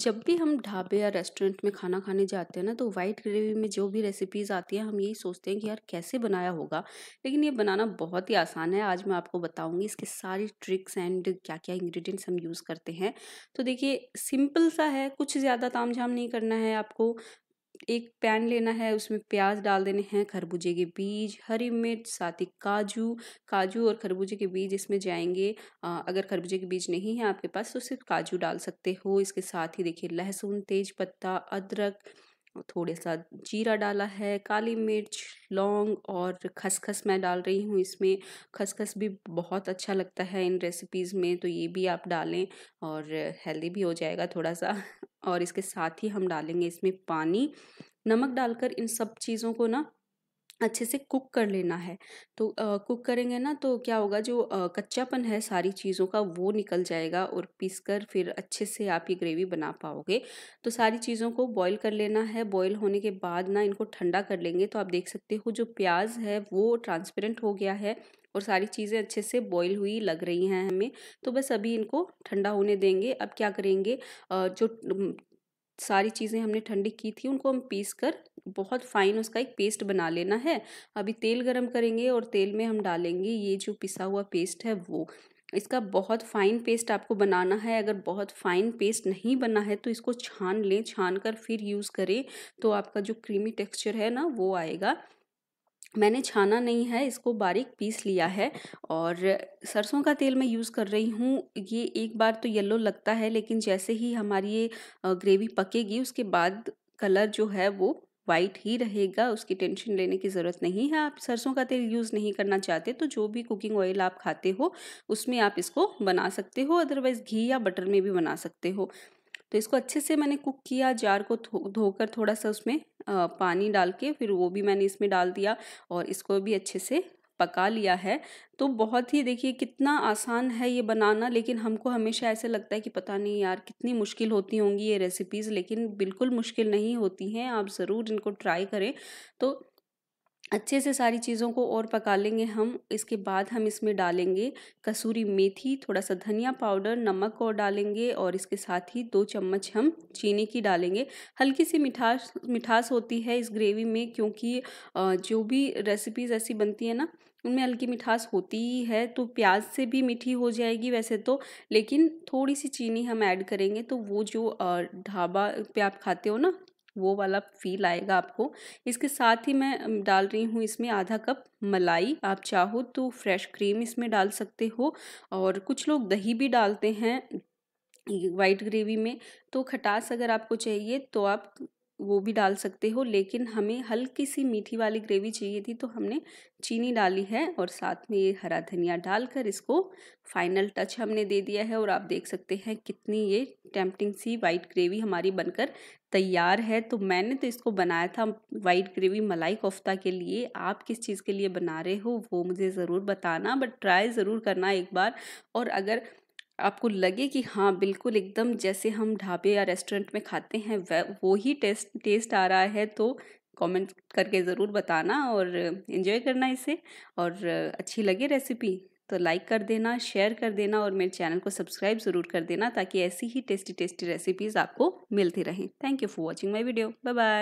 जब भी हम ढाबे या रेस्टोरेंट में खाना खाने जाते हैं ना तो वाइट ग्रेवी में जो भी रेसिपीज़ आती हैं हम यही सोचते हैं कि यार कैसे बनाया होगा लेकिन ये बनाना बहुत ही आसान है आज मैं आपको बताऊंगी इसके सारी ट्रिक्स एंड क्या क्या इंग्रेडिएंट्स हम यूज़ करते हैं तो देखिए सिंपल सा है कुछ ज़्यादा ताम झाम नहीं करना है आपको एक पैन लेना है उसमें प्याज डाल देने हैं खरबूजे के बीज हरी मिर्च साथ ही काजू काजू और खरबूजे के बीज इसमें जाएंगे आ, अगर खरबूजे के बीज नहीं है आपके पास तो सिर्फ काजू डाल सकते हो इसके साथ ही देखिए लहसुन तेज पत्ता अदरक थोड़े सा जीरा डाला है काली मिर्च लौंग और खसखस मैं डाल रही हूँ इसमें खसखस भी बहुत अच्छा लगता है इन रेसिपीज़ में तो ये भी आप डालें और हेल्दी भी हो जाएगा थोड़ा सा और इसके साथ ही हम डालेंगे इसमें पानी नमक डालकर इन सब चीज़ों को ना अच्छे से कुक कर लेना है तो आ, कुक करेंगे ना तो क्या होगा जो आ, कच्चापन है सारी चीज़ों का वो निकल जाएगा और पीस कर फिर अच्छे से आप ये ग्रेवी बना पाओगे तो सारी चीज़ों को बॉईल कर लेना है बॉईल होने के बाद ना इनको ठंडा कर लेंगे तो आप देख सकते हो जो प्याज है वो ट्रांसपेरेंट हो गया है और सारी चीज़ें अच्छे से बॉईल हुई लग रही हैं हमें तो बस अभी इनको ठंडा होने देंगे अब क्या करेंगे आ, जो सारी चीज़ें हमने ठंडी की थी उनको हम पीस कर बहुत फाइन उसका एक पेस्ट बना लेना है अभी तेल गरम करेंगे और तेल में हम डालेंगे ये जो पिसा हुआ पेस्ट है वो इसका बहुत फाइन पेस्ट आपको बनाना है अगर बहुत फाइन पेस्ट नहीं बना है तो इसको छान लें छान कर फिर यूज़ करें तो आपका जो क्रीमी टेक्सचर है ना वो आएगा मैंने छाना नहीं है इसको बारीक पीस लिया है और सरसों का तेल मैं यूज़ कर रही हूँ ये एक बार तो येलो लगता है लेकिन जैसे ही हमारी ये ग्रेवी पकेगी उसके बाद कलर जो है वो वाइट ही रहेगा उसकी टेंशन लेने की ज़रूरत नहीं है आप सरसों का तेल यूज़ नहीं करना चाहते तो जो भी कुकिंग ऑयल आप खाते हो उसमें आप इसको बना सकते हो अदरवाइज़ घी या बटर में भी बना सकते हो तो इसको अच्छे से मैंने कुक किया जार को धोकर थोड़ा सा उसमें पानी डाल के फिर वो भी मैंने इसमें डाल दिया और इसको भी अच्छे से पका लिया है तो बहुत ही देखिए कितना आसान है ये बनाना लेकिन हमको हमेशा ऐसे लगता है कि पता नहीं यार कितनी मुश्किल होती होंगी ये रेसिपीज़ लेकिन बिल्कुल मुश्किल नहीं होती हैं आप ज़रूर इनको ट्राई करें तो अच्छे से सारी चीज़ों को और पका लेंगे हम इसके बाद हम इसमें डालेंगे कसूरी मेथी थोड़ा सा धनिया पाउडर नमक और डालेंगे और इसके साथ ही दो चम्मच हम चीनी की डालेंगे हल्की सी मिठास मिठास होती है इस ग्रेवी में क्योंकि जो भी रेसिपीज़ ऐसी बनती है ना उनमें हल्की मिठास होती ही है तो प्याज से भी मीठी हो जाएगी वैसे तो लेकिन थोड़ी सी चीनी हम ऐड करेंगे तो वो जो ढाबा पे आप खाते हो ना वो वाला फील आएगा आपको इसके साथ ही मैं डाल रही हूँ इसमें आधा कप मलाई आप चाहो तो फ्रेश क्रीम इसमें डाल सकते हो और कुछ लोग दही भी डालते हैं वाइट ग्रेवी में तो खटास अगर आपको चाहिए तो आप वो भी डाल सकते हो लेकिन हमें हल्की सी मीठी वाली ग्रेवी चाहिए थी तो हमने चीनी डाली है और साथ में ये हरा धनिया डालकर इसको फाइनल टच हमने दे दिया है और आप देख सकते हैं कितनी ये टेम्पटिंग सी वाइट ग्रेवी हमारी बनकर तैयार है तो मैंने तो इसको बनाया था वाइट ग्रेवी मलाई कोफ्ता के लिए आप किस चीज़ के लिए बना रहे हो वो मुझे ज़रूर बताना बट ट्राई ज़रूर करना एक बार और अगर आपको लगे कि हाँ बिल्कुल एकदम जैसे हम ढाबे या रेस्टोरेंट में खाते हैं वो ही टेस्ट टेस्ट आ रहा है तो कमेंट करके ज़रूर बताना और इन्जॉय करना इसे और अच्छी लगे रेसिपी तो लाइक कर देना शेयर कर देना और मेरे चैनल को सब्सक्राइब ज़रूर कर देना ताकि ऐसी ही टेस्टी टेस्टी रेसिपीज़ आपको मिलती रहें thank you for watching my video bye bye